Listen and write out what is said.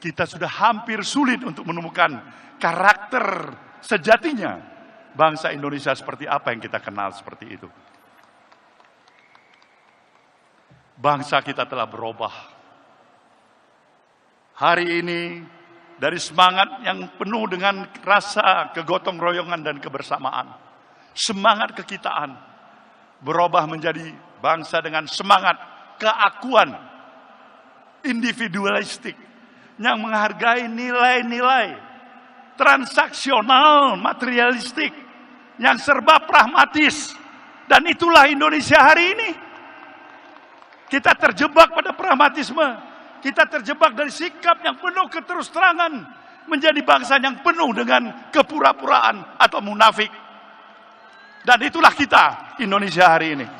kita sudah hampir sulit untuk menemukan karakter sejatinya bangsa Indonesia seperti apa yang kita kenal seperti itu. Bangsa kita telah berubah. Hari ini dari semangat yang penuh dengan rasa kegotong royongan dan kebersamaan, semangat kekitaan berubah menjadi bangsa dengan semangat keakuan individualistik yang menghargai nilai-nilai transaksional materialistik yang serba pragmatis dan itulah Indonesia hari ini kita terjebak pada pragmatisme kita terjebak dari sikap yang penuh keterusterangan menjadi bangsa yang penuh dengan kepura-puraan atau munafik dan itulah kita Indonesia hari ini